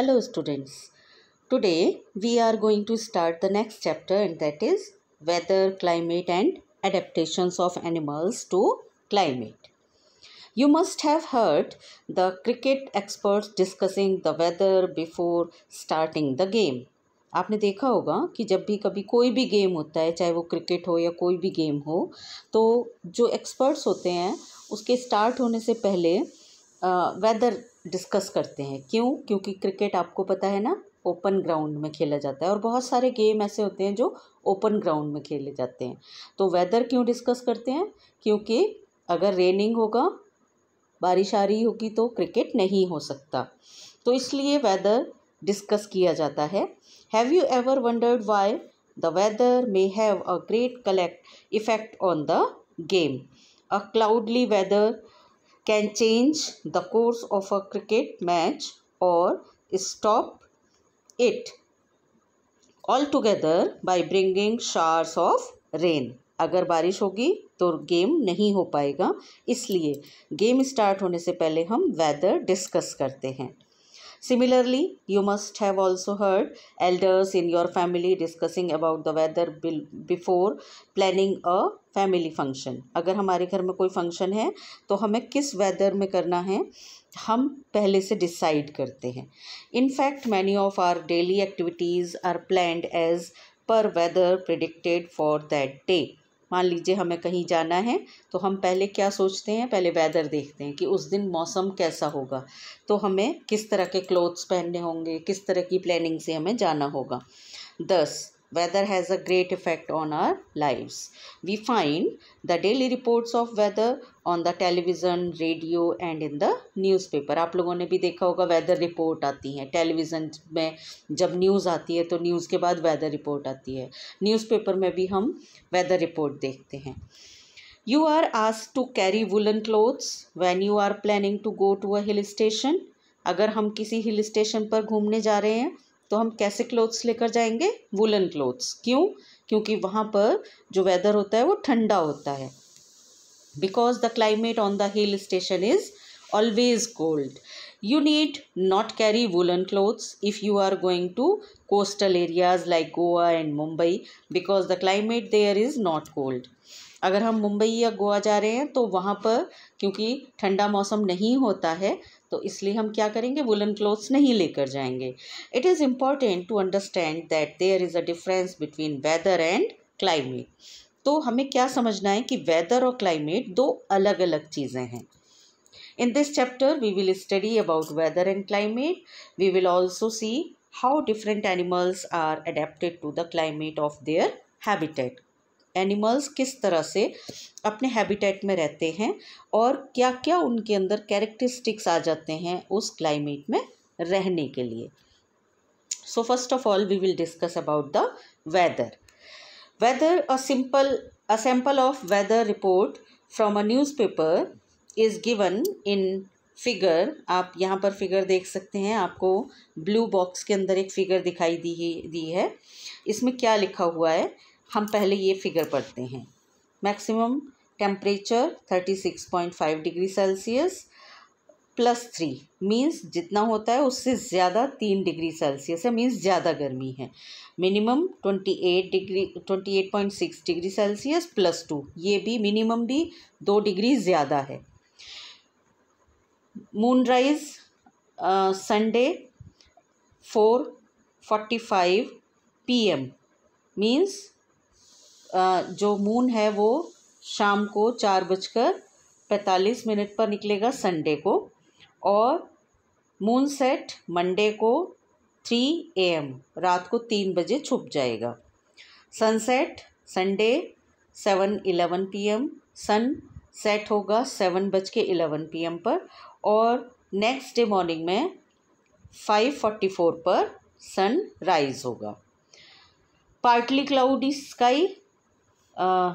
Hello students. Today we are going to start the next chapter and that is weather, climate and adaptations of animals to climate. You must have heard the cricket experts discussing the weather before starting the game. आपने देखा होगा कि जब भी कभी कोई भी game होता है चाहे वो क्रिकेट हो या कोई भी गेम हो तो जो एक्सपर्ट्स होते हैं उसके स्टार्ट होने से पहले वेदर डिस्कस करते हैं क्यों क्योंकि क्रिकेट आपको पता है ना ओपन ग्राउंड में खेला जाता है और बहुत सारे गेम ऐसे होते हैं जो ओपन ग्राउंड में खेले जाते हैं तो वेदर क्यों डिस्कस करते हैं क्योंकि अगर रेनिंग होगा बारिश आ रही होगी तो क्रिकेट नहीं हो सकता तो इसलिए वेदर डिस्कस किया जाता है have you ever wondered why the weather may have a great collect effect on the game a cloudy weather can change the course of a cricket match और stop it all together by bringing showers of rain अगर बारिश होगी तो game नहीं हो पाएगा इसलिए game start होने से पहले हम वेदर डिस्कस करते हैं Similarly, you must have also heard elders in your family discussing about the weather before planning a family function. अगर हमारे घर में कोई फंक्शन है तो हमें किस वेदर में करना है हम पहले से डिसाइड करते हैं in fact many of our daily activities are planned as per weather predicted for that day मान लीजिए हमें कहीं जाना है तो हम पहले क्या सोचते हैं पहले वेदर देखते हैं कि उस दिन मौसम कैसा होगा तो हमें किस तरह के क्लोथ्स पहनने होंगे किस तरह की प्लानिंग से हमें जाना होगा दस weather has a great effect on our lives. We find the daily reports of weather on the television, radio and in the newspaper. aap logon ne bhi dekha hoga weather report aati hai television mein jab news aati hai to news ke baad weather report aati hai newspaper mein bhi hum weather report dekhte hain You are asked to carry woolen clothes when you are planning to go to a hill station. अगर हम किसी hill station पर घूमने जा रहे हैं तो हम कैसे क्लोथ्स लेकर जाएंगे वुलन क्लोथ्स क्यों क्योंकि वहाँ पर जो वेदर होता है वो ठंडा होता है because the climate on the hill station is always cold you need not carry woollen clothes if you are going to coastal areas like Goa and Mumbai because the climate there is not cold अगर हम मुंबई या गोवा जा रहे हैं तो वहाँ पर क्योंकि ठंडा मौसम नहीं होता है तो इसलिए हम क्या करेंगे वुलन क्लोथ्स नहीं लेकर जाएंगे it is important to understand that there is a difference between weather and climate तो हमें क्या समझना है कि वेदर और क्लाइमेट दो अलग अलग चीज़ें हैं in this chapter we will study about weather and climate we will also see how different animals are adapted to the climate of their habitat animals किस तरह से अपने हैबिटेट में रहते हैं और क्या क्या उनके अंदर कैरेक्टरिस्टिक्स आ जाते हैं उस क्लाइमेट में रहने के लिए first of all we will discuss about the the weather a simple a sample of of report from a newspaper is given in figure आप यहाँ पर फिगर देख सकते हैं आपको ब्लू बॉक्स के अंदर एक फिगर दिखाई दी दी है इसमें क्या लिखा हुआ है हम पहले ये फिगर पढ़ते हैं maximum temperature thirty six point five degree Celsius plus three means जितना होता है उससे ज़्यादा तीन डिग्री सेल्सियस है मीन्स ज़्यादा गर्मी है minimum twenty eight degree twenty eight point six degree Celsius plus two ये भी मिनिमम भी दो डिग्री ज़्यादा है moonrise Sunday four forty five P M means जो मून है वो शाम को चार बजकर पैंतालीस मिनट पर निकलेगा संडे को और मून सेट मंडे को थ्री एम रात को तीन बजे छुप जाएगा sunset Sunday seven eleven P M sun set होगा सेवन बज के इलेवन पी एम पर और नेक्स्ट डे मॉर्निंग में फाइव फोर्टी फोर पर सन राइज होगा partly cloudy sky uh,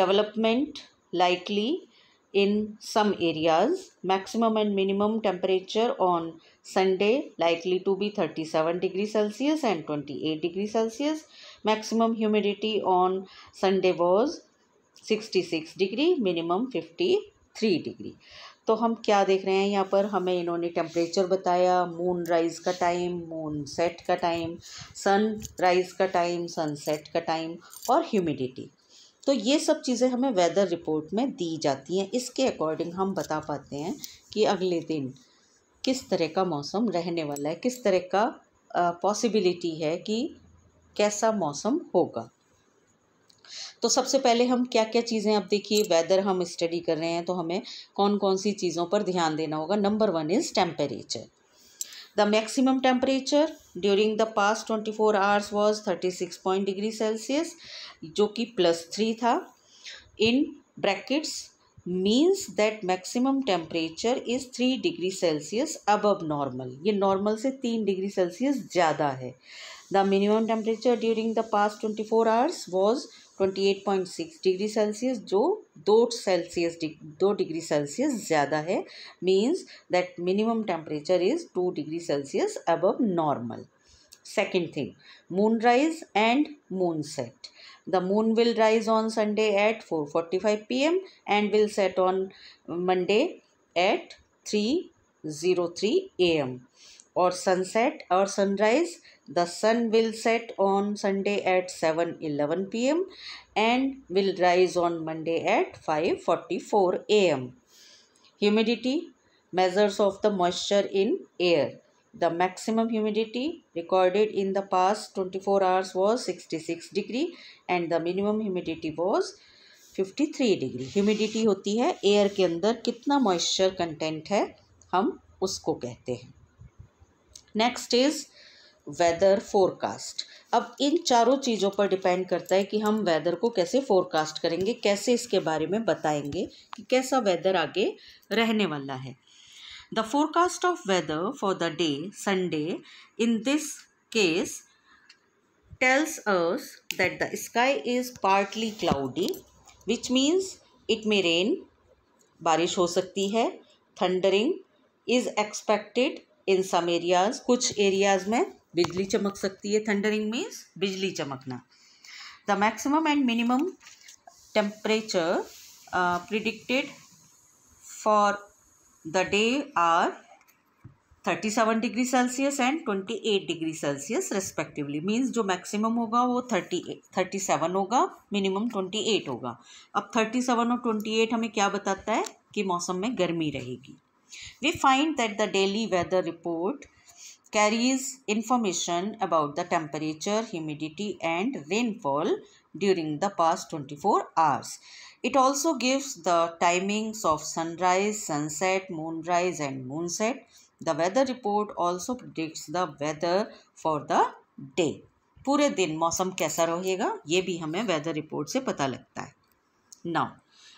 development likely in some areas. Maximum and minimum temperature on Sunday likely to be 37 degrees Celsius and 28 degrees Celsius. Maximum humidity on Sunday was 66 degree, minimum 53 degree. तो हम क्या देख रहे हैं यहाँ पर हमें इन्होंने टेम्परेचर बताया मून राइज का टाइम मून सेट का टाइम सन राइज का टाइम सनसेट का टाइम और ह्यूमिडिटी तो ये सब चीज़ें हमें वेदर रिपोर्ट में दी जाती हैं इसके अकॉर्डिंग हम बता पाते हैं कि अगले दिन किस तरह का मौसम रहने वाला है किस तरह का पॉसिबिलिटी है कि कैसा मौसम होगा तो सबसे पहले हम क्या क्या चीज़ें अब देखिए वेदर हम स्टडी कर रहे हैं तो हमें कौन कौन सी चीज़ों पर ध्यान देना होगा number one is temperature the maximum temperature during the past twenty four hours was thirty six point degree Celsius जो कि प्लस थ्री था in brackets means that maximum temperature is three degree Celsius above normal ये normal से तीन degree Celsius ज़्यादा है the minimum temperature during the past twenty four hours was twenty eight point six degree Celsius जो दो Celsius दो degree Celsius ज़्यादा है means that minimum temperature is two degree Celsius above normal second thing moon rise and moon set the moon will rise on Sunday at four forty five P M and will set on Monday at three zero three A M और sunset और sunrise the sun will set on Sunday at seven eleven P M and will rise on Monday at five forty four A M humidity measures of the moisture in air the maximum humidity recorded in the pass twenty four hours was sixty six degree and the minimum humidity was fifty three degree humidity होती है air के अंदर कितना moisture content है हम उसको कहते हैं नेक्स्ट इज़ वेदर फोरकास्ट अब इन चारों चीज़ों पर डिपेंड करता है कि हम वेदर को कैसे फोरकास्ट करेंगे कैसे इसके बारे में बताएंगे कि कैसा वेदर आगे रहने वाला है the forecast of weather for the day Sunday in this case tells us that the sky is partly cloudy which means it may rain बारिश हो सकती है thundering is expected in some areas कुछ areas में बिजली चमक सकती है थंडरिंग मीन्स बिजली चमकना the maximum and minimum temperature predicted for the day are thirty seven degree Celsius and twenty eight degree Celsius respectively means जो मैक्सिमम होगा वो थर्टी थर्टी सेवन होगा मिनिमम ट्वेंटी एट होगा अब थर्टी सेवन और twenty eight हमें क्या बताता है कि मौसम में गर्मी रहेगी we find that the daily weather report carries information about the temperature, humidity and rainfall during the past 24 hours. It also gives the timings of sunrise, sunset, moonrise and moonset. The weather report also predicts the weather for the day. पूरे दिन मौसम कैसा रहेगा ये भी हमें weather report से पता लगता है नाउ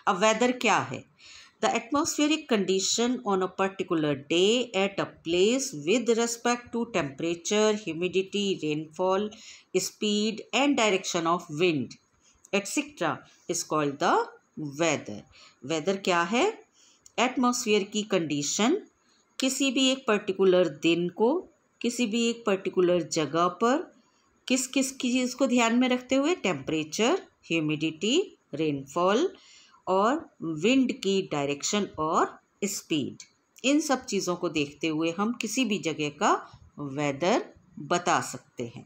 अब वेदर क्या है the atmospheric condition on a particular day at a place with respect to temperature, humidity, rainfall, speed and direction of wind etc. is called the weather. Weather kya hai atmosphere ki condition किसी भी एक particular दिन को किसी भी एक particular जगह पर किस किस की चीज़ को ध्यान में रखते हुए टेम्परेचर ह्यूमिडिटी रेनफॉल और विंड की डायरेक्शन और स्पीड इन सब चीज़ों को देखते हुए हम किसी भी जगह का वेदर बता सकते हैं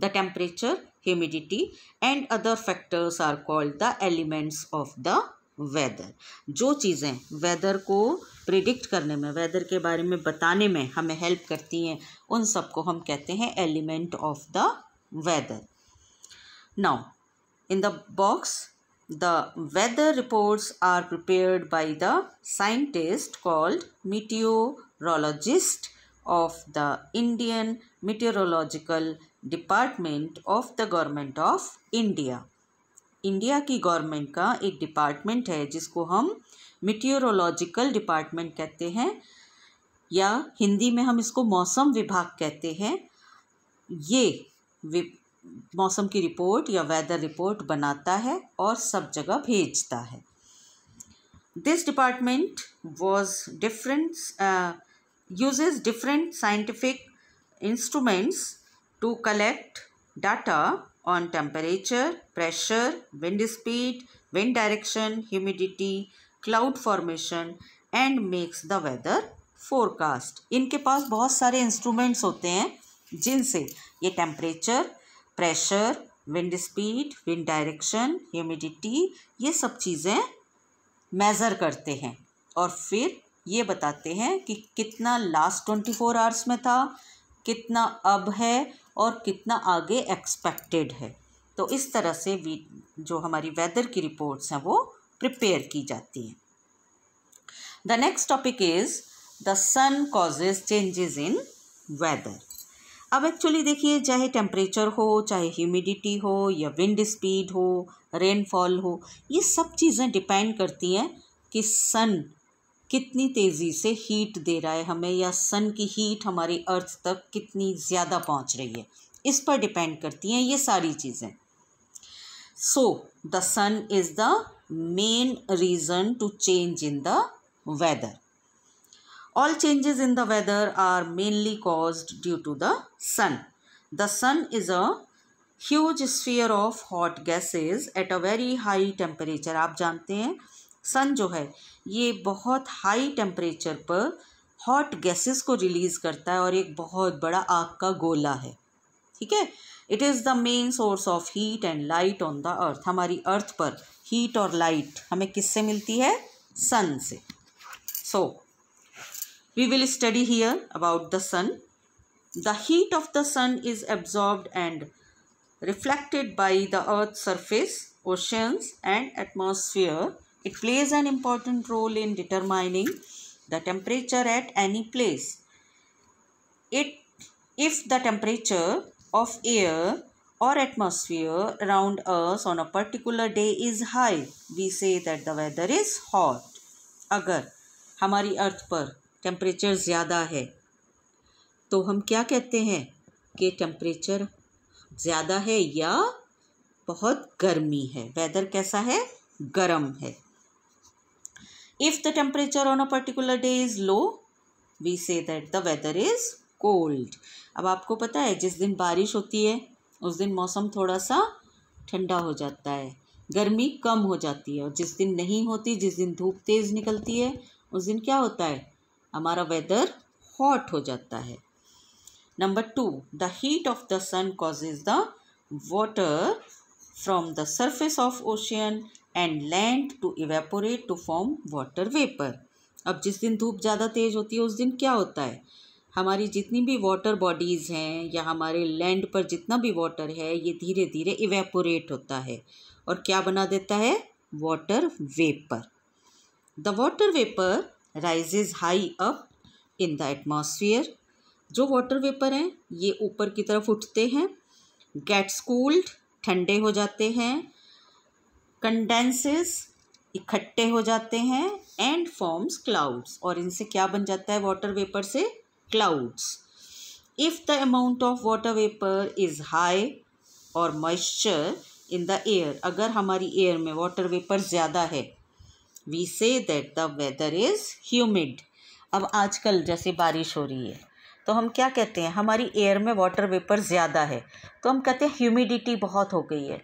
the temperature humidity and other factors are called the elements of the weather जो चीज़ें वेदर को प्रिडिक्ट करने में वेदर के बारे में बताने में हमें हेल्प करती हैं उन सब को हम कहते हैं element of the weather now in the box The weather reports are prepared by the scientist called meteorologist of the Indian Meteorological department of the government of india india ki government ka ek department hai jisko hum meteorological department kehte hain ya hindi mein hum isko mausam vibhag kehte hain ye मौसम की report या weather report बनाता है और सब जगह भेजता है this department was different uses different scientific instruments to collect data on temperature pressure wind speed wind direction humidity cloud formation and makes the weather forecast इनके पास बहुत सारे इंस्ट्रूमेंट्स होते हैं जिनसे ये temperature pressure wind speed wind direction humidity ये सब चीज़ें मेज़र करते हैं और फिर ये बताते हैं कि कितना लास्ट ट्वेंटी फोर आवर्स में था कितना अब है और कितना आगे एक्सपेक्टेड है तो इस तरह से वी जो हमारी वेदर की रिपोर्ट्स हैं वो प्रिपेयर की जाती हैं the next topic is the sun causes changes in weather अब एक्चुअली देखिए चाहे टेम्परेचर हो चाहे ह्यूमिडिटी हो या विंड स्पीड हो रेनफॉल हो ये सब चीज़ें डिपेंड करती हैं कि सन कितनी तेज़ी से हीट दे रहा है हमें या सन की हीट हमारी अर्थ तक कितनी ज़्यादा पहुंच रही है इस पर डिपेंड करती हैं ये सारी चीज़ें so the sun is the main reason to change in the weather All changes in the weather are mainly caused due to the sun. The sun is a huge sphere of hot gases at a very high temperature. आप जानते हैं सन जो है ये बहुत high temperature पर hot gases को release करता है और एक बहुत बड़ा आग का गोला है ठीक है it is the main source of heat and light on the earth हमारी अर्थ पर हीट और लाइट हमें किससे मिलती है सन से सो so, We will study here about the sun. The heat of the sun is absorbed and reflected by the earth's surface, oceans and atmosphere. It plays an important role in determining the temperature at any place. It, if the temperature of air or atmosphere around us on a particular day is high, we say that the weather is hot. अगर हमारी earth पर temperature ज़्यादा है तो हम क्या कहते हैं कि टेम्परेचर ज़्यादा है या बहुत गर्मी है वेदर कैसा है गर्म है if the temperature on a particular day is low we say that the weather is cold अब आपको पता है जिस दिन बारिश होती है उस दिन मौसम थोड़ा सा ठंडा हो जाता है गर्मी कम हो जाती है और जिस दिन नहीं होती जिस दिन धूप तेज़ निकलती है उस दिन क्या होता है हमारा वेदर हॉट हो जाता है number two the heat of the sun causes the water from the surface of ocean and land to evaporate to form water vapour अब जिस दिन धूप ज़्यादा तेज़ होती है उस दिन क्या होता है हमारी जितनी भी वाटर बॉडीज़ हैं या हमारे लैंड पर जितना भी वाटर है ये धीरे धीरे इवेपोरेट होता है और क्या बना देता है water vapour the water vapour rises high up in the atmosphere जो वाटर वेपर हैं ये ऊपर की तरफ उठते हैं गेट्स कूल्ड ठंडे हो जाते हैं कंडेंसेस इकट्ठे हो जाते हैं एंड फॉर्म्स क्लाउड्स और इनसे क्या बन जाता है वाटर वेपर से clouds if the amount of water vapour is high और मॉइस्चर इन द एयर अगर हमारी एयर में वाटर वेपर ज़्यादा है we say that the weather is humid अब आजकल जैसे बारिश हो रही है तो हम क्या कहते हैं हमारी एयर में वाटर वेपर ज़्यादा है तो हम कहते हैं ह्यूमिडिटी बहुत हो गई है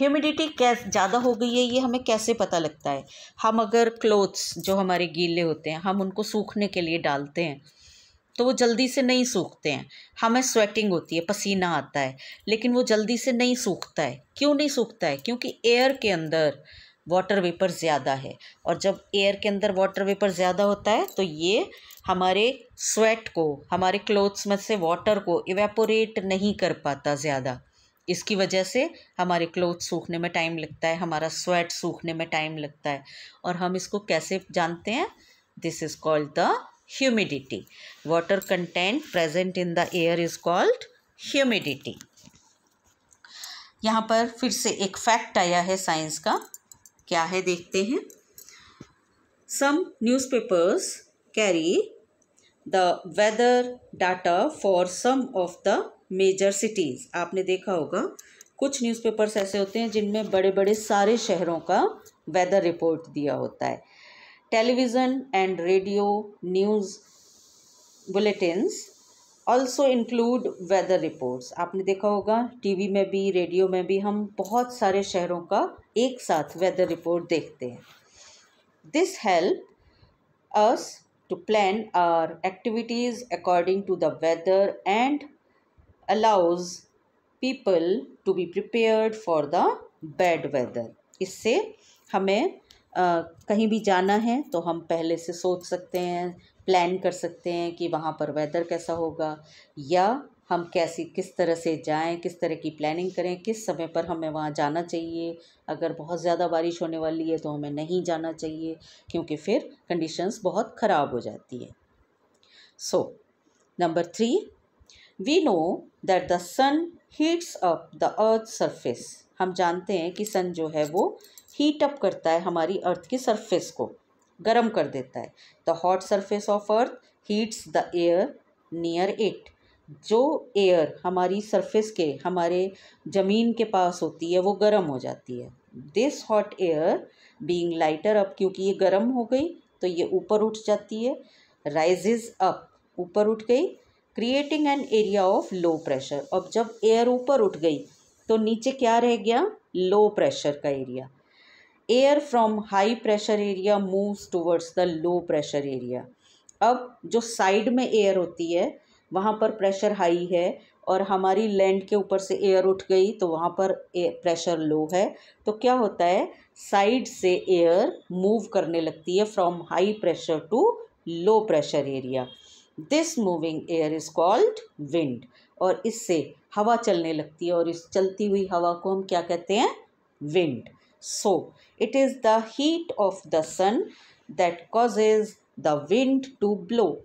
ह्यूमिडिटी कैस ज़्यादा हो गई है ये हमें कैसे पता लगता है हम अगर क्लोथ्स जो हमारे गीले होते हैं हम उनको सूखने के लिए डालते हैं तो वो जल्दी से नहीं सूखते हैं हमें स्वेटिंग होती है पसीना आता है लेकिन वो जल्दी से नहीं सूखता है क्यों नहीं सूखता है क्योंकि एयर के अंदर वाटर वेपर ज़्यादा है और जब एयर के अंदर वाटर वेपर ज़्यादा होता है तो ये हमारे स्वेट को हमारे क्लोथ्स में से वाटर को इवेपोरेट नहीं कर पाता ज़्यादा इसकी वजह से हमारे क्लोथ सूखने में टाइम लगता है हमारा स्वेट सूखने में टाइम लगता है और हम इसको कैसे जानते हैं this is called the humidity water content present in the air is called humidity यहाँ पर फिर से एक फैक्ट आया है साइंस का क्या है देखते हैं some newspapers carry the weather data for some of the major cities आपने देखा होगा कुछ न्यूज़पेपर्स ऐसे होते हैं जिनमें बड़े बड़े सारे शहरों का वेदर रिपोर्ट दिया होता है television and radio news bulletins also include weather reports आपने देखा होगा टीवी में भी रेडियो में भी हम बहुत सारे शहरों का एक साथ वेदर रिपोर्ट देखते हैं this help us to plan our activities according to the weather and allows people to be prepared for the bad weather इससे हमें आ, कहीं भी जाना है तो हम पहले से सोच सकते हैं प्लान कर सकते हैं कि वहाँ पर वेदर कैसा होगा या हम कैसी किस तरह से जाएं किस तरह की प्लानिंग करें किस समय पर हमें वहाँ जाना चाहिए अगर बहुत ज़्यादा बारिश होने वाली है तो हमें नहीं जाना चाहिए क्योंकि फिर कंडीशंस बहुत ख़राब हो जाती है so number three we know that the sun heats up the earth surface हम जानते हैं कि सन जो है वो हीट अप करता है हमारी अर्थ की सरफेस को गर्म कर देता है the hot surface of earth heats the air near it जो एयर हमारी सरफेस के हमारे ज़मीन के पास होती है वो गर्म हो जाती है this hot air being lighter up क्योंकि ये गर्म हो गई तो ये ऊपर उठ जाती है राइजेज अप ऊपर उठ गई creating an area of low pressure अब जब एयर ऊपर उठ गई तो नीचे क्या रह गया लो प्रेशर का area air from high pressure area moves towards the low pressure area अब जो साइड में एयर होती है वहाँ पर प्रेशर हाई है और हमारी लैंड के ऊपर से एयर उठ गई तो वहाँ पर प्रेशर लो है तो क्या होता है साइड से एयर मूव करने लगती है from high pressure to low pressure area this moving air is called wind और इससे हवा चलने लगती है और इस चलती हुई हवा को हम क्या कहते हैं wind So, it is the heat of the sun that causes the wind to blow.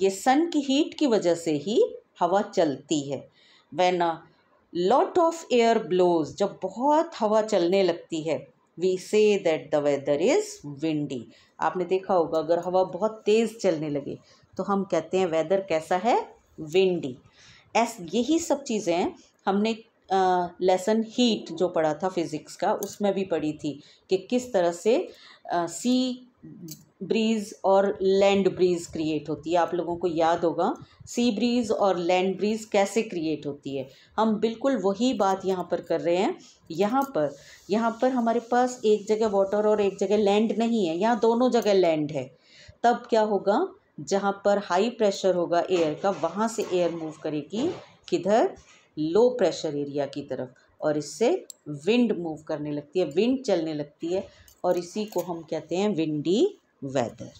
ये सन की हीट की वजह से ही हवा चलती है when a lot of air blows जब बहुत हवा चलने लगती है we say that the weather is windy आपने देखा होगा अगर हवा बहुत तेज़ चलने लगे तो हम कहते हैं वेदर कैसा है विंडी ऐस यही सब चीज़ें हमने लेसन हीट जो पढ़ा था फिज़िक्स का उसमें भी पढ़ी थी कि किस तरह से सी ब्रीज़ और लैंड ब्रीज़ क्रिएट होती है आप लोगों को याद होगा सी ब्रीज़ और लैंड ब्रीज़ कैसे क्रिएट होती है हम बिल्कुल वही बात यहाँ पर कर रहे हैं यहाँ पर यहाँ पर हमारे पास एक जगह वाटर और एक जगह लैंड नहीं है यहाँ दोनों जगह लैंड है तब क्या होगा जहाँ पर हाई प्रेशर होगा एयर का वहाँ से एयर मूव करेगी किधर लो प्रेशर एरिया की तरफ और इससे विंड मूव करने लगती है विंड चलने लगती है और इसी को हम कहते हैं विंडी वेदर